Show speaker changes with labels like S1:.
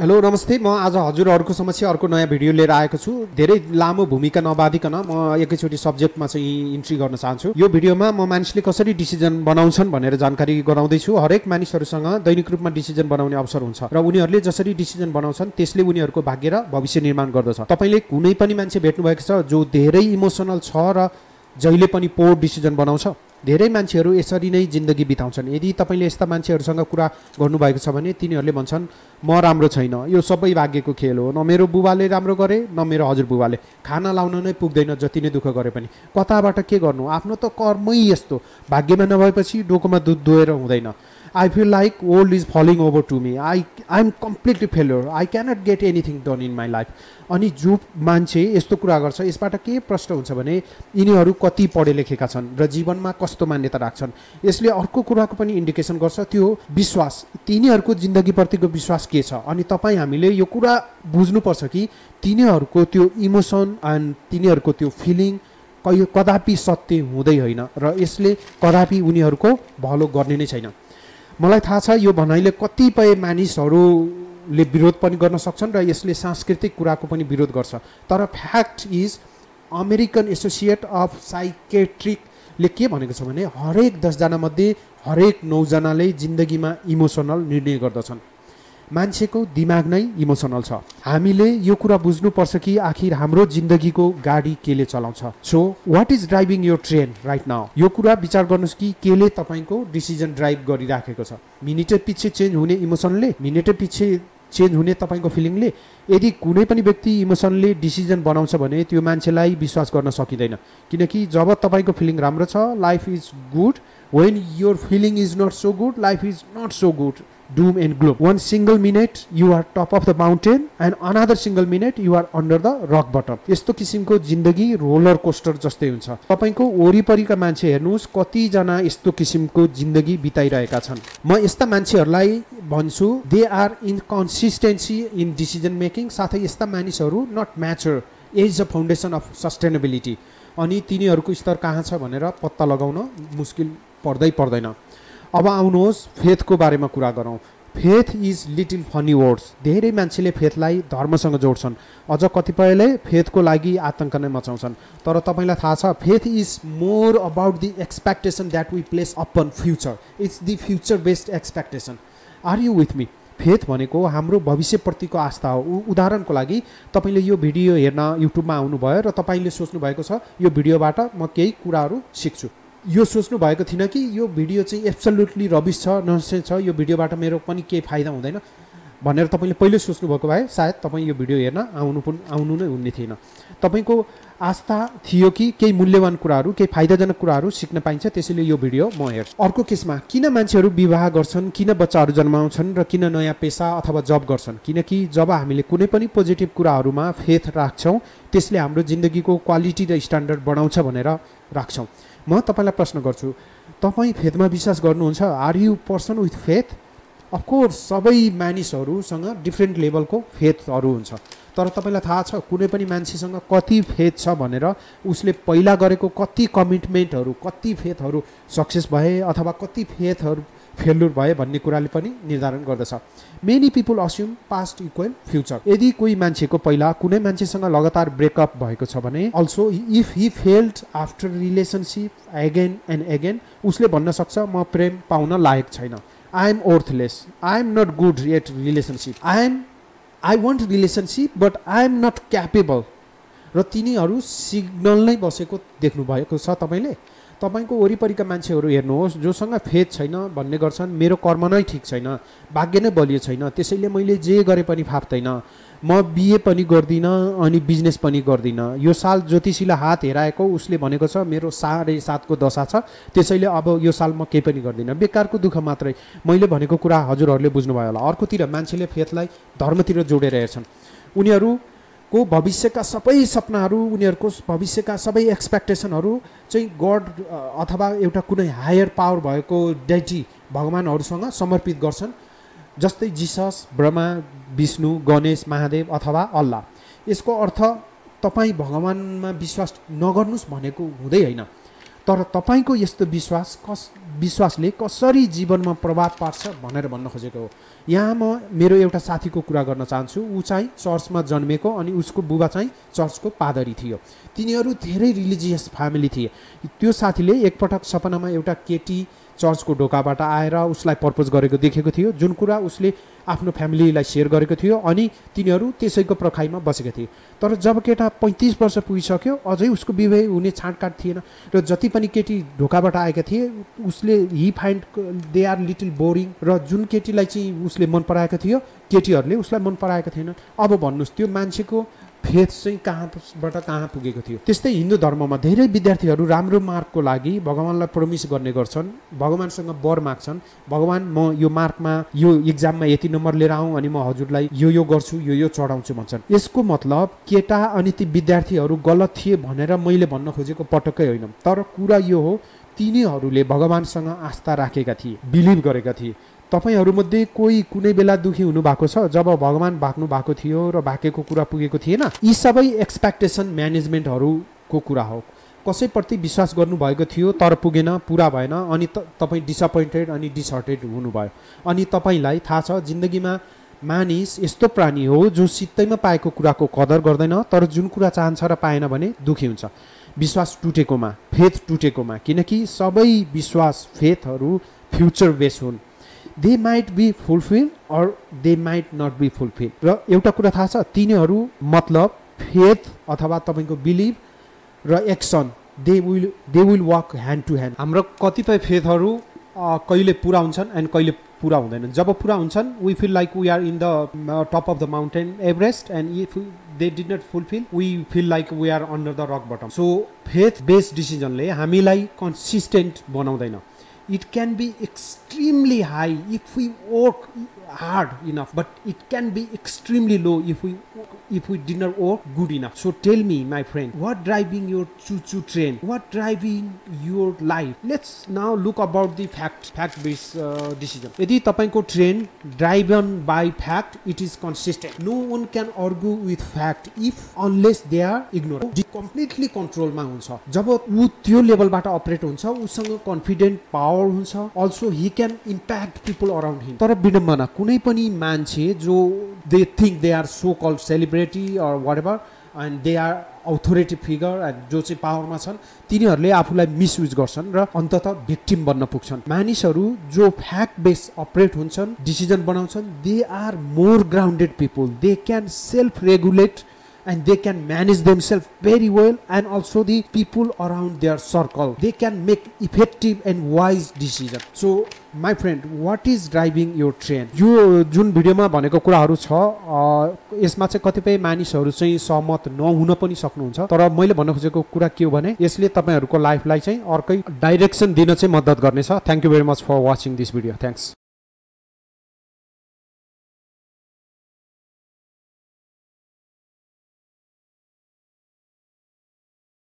S1: Hello नमस्ते म आज हजुरहरूको समस्या अर्को नयाँ भिडियो लिएर आएको छु धेरै लामो भूमिका नबाधिकन म एकैचोटि सब्जेक्टमा चाहिँ इन्ट्री गर्न चाहन्छु यो भिडियोमा म मानिसले कसरी डिसिजन बनाउँछन् भनेर जानकारी गराउँदैछु हरेक मानिसहरूसँग दैनिक रूपमा डिसिजन बनाउने अवसर हुन्छ र उनीहरूले जसरी डिसिजन बनाउँछन् त्यसले उनीहरूको भाग्य र भविष्य निर्माण गर्दछ तपाईँले कुनै पनि मान्छे भेट्नुभएको छ जो धेरै इमोसनल छ र जहिले पनि पोर डिसिजन बनाउँछ धेरै मान्छेहरू यसरी नै जिन्दगी बिताउँछन् यदि तपाईँले यस्ता मान्छेहरूसँग कुरा गर्नुभएको छ भने तिनीहरूले भन्छन् म राम्रो छैन यो सबै भाग्यको खेल हो न मेरो बुबाले राम्रो गरे न मेरो हजुरबुबाले खाना लाउन नै पुग्दैन जति नै दुःख गरे पनि कताबाट के गर्नु आफ्नो त कर्मै यस्तो भाग्यमा नभएपछि डोकोमा दुध दुहेर हुँदैन I feel like world is falling over to me. I am completely failure. I cannot get anything done in my life. अनि जो मान्छे यस्तो कुरा गर्छ यसबाट के प्रश्न हुन्छ भने यिनीहरू कति पढे लेखेका छन् र जीवनमा कस्तो मान्यता राख्छन् यसले अर्को कुराको पनि इन्डिकेसन गर्छ त्यो विश्वास तिनीहरूको जिन्दगीप्रतिको विश्वास के छ अनि तपाईँ हामीले यो कुरा बुझ्नुपर्छ कि तिनीहरूको त्यो इमोसन एन्ड तिनीहरूको त्यो फिलिङ कदापि सत्य हुँदै होइन र यसले कदापि उनीहरूको भलो गर्ने नै छैन मलाई थाहा छ यो भनाइले कतिपय मानिसहरूले विरोध पनि गर्न सक्छन् र यसले सांस्कृतिक कुराको पनि विरोध गर्छ तर fact is American associate of साइकेट्रिकले के भनेको छ भने हरेक दसजनामध्ये हरेक नौजनाले जिन्दगीमा इमोसनल निर्णय गर्दछन् मान्छेको दिमाग नै इमोसनल छ हामीले यो कुरा बुझ्नुपर्छ कि आखिर हाम्रो जिन्दगीको गाडी केले चलाउँछ सो वाट इज ड्राइभिङ यो ट्रेन राइट नाउ यो कुरा विचार गर्नुहोस् कि केले तपाईँको डिसिजन ड्राइभ गरिराखेको छ मिनेटे पछि चेन्ज हुने इमोसनले मिनिटे पछि चेन्ज हुने तपाईँको फिलिङले यदि कुनै पनि व्यक्ति इमोसनले डिसिजन बनाउँछ भने त्यो मान्छेलाई विश्वास गर्न सकिँदैन किनकि जब तपाईँको फिलिङ राम्रो छ life is good when your feeling is not so good life is not so good doom and globe one single minute you are top of the mountain and another single minute you are under the rock bottom. यस्तो किसिमको जिन्दगी roller coaster जस्तै हुन्छ तपाईँको वरिपरिका मान्छे हेर्नुहोस् कतिजना यस्तो किसिमको जिन्दगी बिताइरहेका छन् म यस्ता मान्छेहरूलाई भन्छु they are consistency in decision making साथै यस्ता मानिसहरू not mature is the foundation of sustainability अनि तिनीहरूको स्तर कहाँ छ भनेर पत्ता लगाउन मुस्किल पर्दै पर्दैन अब आउनुहोस् फेथको बारेमा कुरा गरौँ faith is little funny words धेरै मान्छेले फेथलाई धर्मसँग जोड्छन् अझ कतिपयले फेथको लागि आतङ्क नै मचाउँछन् तर तपाईँलाई थाहा छ faith is more about the expectation that we place upon future it's the future based expectation are you with me faith भनेको हाम्रो भविष्यप्रतिको आस्था हो उदाहरणको लागि तपाईँले यो भिडियो हेर्न युट्युबमा आउनुभयो र तपाईँले भएको छ यो भिडियोबाट म केही कुराहरू सिक्छु यो सोच्नु भएको थिइनँ कि यो भिडियो चाहिँ एब्सोल्युटली रबिस छ नसे छ यो भिडियोबाट मेरो पनि केही फाइदा हुँदैन भनेर तपाईँले पहिल्यै सोच्नुभएको भए सायद तपाईँ यो भिडियो हेर्न आउनु पनि आउनु नै हुने थिएन तपाईँको आस्था थियो कि केही मूल्यवान कुराहरू केही फाइदाजनक कुराहरू सिक्न पाइन्छ त्यसैले यो भिडियो म हेर्छु अर्को केसमा किन मान्छेहरू विवाह गर्छन् किन बच्चाहरू जन्माउँछन् र किन नयाँ पेसा अथवा जब गर्छन् किनकि जब हामीले कुनै पनि पोजिटिभ कुराहरूमा फेथ राख्छौँ त्यसले हाम्रो जिन्दगीको क्वालिटी र स्ट्यान्डर्ड बढाउँछ भनेर राख्छौँ म तपाईँलाई प्रश्न गर्छु तपाईँ फेथमा विश्वास गर्नुहुन्छ are you person with faith of course सबै मानिसहरूसँग डिफ्रेन्ट लेभलको फेथहरू हुन्छ तर तपाईँलाई थाहा छ कुनै पनि मान्छेसँग कति फेथ छ भनेर उसले पहिला गरेको कति कमिटमेन्टहरू कति फेथहरू सक्सेस भए अथवा कति फेथहरू फेल्युर भए भन्ने कुराले पनि निर्धारण गर्दछ many people assume past equal future यदि कोही मान्छेको पहिला कुनै मान्छेसँग लगातार ब्रेकअप भएको छ भने also if he failed after relationship again and again उसले भन्न सक्छ म प्रेम पाउन लायक छैन I'm worthless I'm not good at relationship I'm I want relationship but I'm not capable र तिनीहरू सिग्नल नै बसेको देख्नुभएको छ तपाईँले तपाईँको वरिपरिका मान्छेहरू हेर्नुहोस् जोसँग फेद छैन भन्ने गर्छन् मेरो कर्म नै ठिक छैन भाग्य नै बलियो छैन त्यसैले मैले जे गरे पनि फाप्दैन म बिए पनि गर्दिनँ अनि बिजनेस पनि गर्दिनँ यो साल ज्योतिषीलाई हात हेराएको उसले भनेको छ मेरो साढे सातको दशा छ त्यसैले अब यो साल म केही पनि गर्दिनँ बेकारको दुःख मात्रै मैले भनेको कुरा हजुरहरूले बुझ्नुभयो होला अर्कोतिर मान्छेले फेदलाई धर्मतिर जोडेर हेर्छन् उनीहरू को भविष्यका सबै सपनाहरू उनीहरूको भविष्यका सबै एक्सपेक्टेसनहरू चाहिँ गड अथवा एउटा कुनै हायर पावर भएको डेटी भगवान्हरूसँग समर्पित गर्छन् जस्तै जिसस ब्रह्मा विष्णु गणेश महादेव अथवा अल्लाह यसको अर्थ तपाईँ भगवान्मा विश्वास नगर्नुहोस् भनेको हुँदै होइन तर तपाईँको यस्तो विश्वास कस विश्वासले कसरी जीवनमा प्रभाव पार्छ भनेर भन्न खोजेको हो यहाँ म मेरो एउटा साथीको कुरा गर्न चाहन्छु ऊ चाहिँ चर्चमा जन्मेको अनि उसको बुबा चाहिँ चर्चको पादरी थियो तिनीहरू धेरै रिलिजियस फ्यामिली थिए त्यो साथीले एकपटक सपनामा एउटा केटी चर्चको ढोकाबाट आएर उसलाई प्रपोज गरेको देखेको थियो जुन कुरा उसले आफ्नो फ्यामिलीलाई सेयर गरेको थियो अनि तिनीहरू त्यसैको प्रखाइमा बसेका थिए तर जब केटा पैँतिस वर्ष पुगिसक्यो अझै उसको विवाह हुने छाँटकाँट थिएन र जति पनि केटी ढोकाबाट आएका थिए उसले he find they are little boring र जुन केटीलाई चाहिँ उसले मन पराएको थियो केटीहरूले उसलाई मन पराएको थिएन अब भन्नुहोस् त्यो मान्छेको फेथ चाहिँ कहाँबाट कहाँ पुगेको थियो त्यस्तै हिन्दू धर्ममा धेरै विद्यार्थीहरू राम्रो मार्कको लागि भगवान्लाई प्रमिस गर्ने गर्छन् भगवान्सँग वर माग्छन् भगवान् म यो मार्कमा यो इक्जाममा यति नम्बर लिएर आउँ अनि म हजुरलाई यो यो गर्छु यो यो चढाउँछु भन्छन् यसको मतलब केटा अनि ती विद्यार्थीहरू गलत थिए भनेर मैले भन्न खोजेको पटक्कै होइन तर कुरा यो हो तिनीहरूले भगवान्सँग आस्था राखेका थिए बिलिभ गरेका थिए तपाईँहरूमध्ये कोही कुनै बेला दुखी हुनुभएको छ जब भगवान् भाग्नु भएको थियो र भाकेको कुरा पुगेको थिएन यी सबै एक्सपेक्टेसन म्यानेजमेन्टहरूको कुरा हो कसैप्रति विश्वास गर्नुभएको थियो तर पुगेन पुरा भएन अनि त तपाईँ डिसपोइन्टेड अनि डिसहर्टेड हुनुभयो अनि तपाईँलाई थाहा छ जिन्दगीमा मानिस यस्तो प्राणी हो जो सित्तैमा पाएको कुराको कदर गर्दैन तर जुन कुरा चाहन्छ र पाएन भने दुःखी हुन्छ विश्वास टुटेकोमा फेथ टुटेकोमा किनकि सबै विश्वास फेथहरू फ्युचर बेस हुन् they might be fulfil or they might not be fulfil र एउटा कुरा थाहा छ तिनीहरू मतलब फेथ अथवा तपाईँको बिलिभ र action they will they will work hand to hand हाम्रो कतिपय फेथहरू कहिले पुरा हुन्छन् एन्ड कहिले पुरा हुँदैन जब पुरा हुन्छन् we feel like we are in the top of the mountain Everest and if they did not fulfil we feel like we are under the rock bottom so faith based डिसिजनले हामीलाई consistent बनाउँदैन it can be extremely high if we work hard enough but it can be extremely low if we if we dinner or good enough so tell me my friend what driving your choo-choo train what driving your life let's now look about the fact fact based uh, decision यदि तपाईँको train driven by fact it is consistent no one can argue with fact if unless they are ignorant completely कन्ट्रोलमा हुन्छ जब ऊ त्यो लेभलबाट operate हुन्छ उसँग कन्फिडेन्ट पावर हुन्छ also he can impact people around him तर विडम्बनाको कुनै पनि मान्छे जो they think they are so call celebrity or whatever and they are authority figure and जो चाहिँ पावरमा छन् तिनीहरूले आफूलाई मिसयुज गर्छन् र अन्तत भिक्टिम बन्न पुग्छन् मानिसहरू जो फ्याक्ट बेस अपरेट हुन्छन् डिसिजन बनाउँछन् they are more grounded people they can self regulate and they can manage themselves very well and also the people around their circle. They can make effective and wise decision. So my friend what is driving यो train यो जुन भिडियोमा भनेको कुराहरू छ यसमा चाहिँ कतिपय मानिसहरू चाहिँ सहमत नहुन पनि सक्नुहुन्छ तर मैले भन्न खोजेको कुरा के हो भने यसले तपाईँहरूको लाइफलाई चाहिँ अर्कै डाइरेक्सन दिन चाहिँ मद्दत गर्नेछ thank you very much for watching this video thanks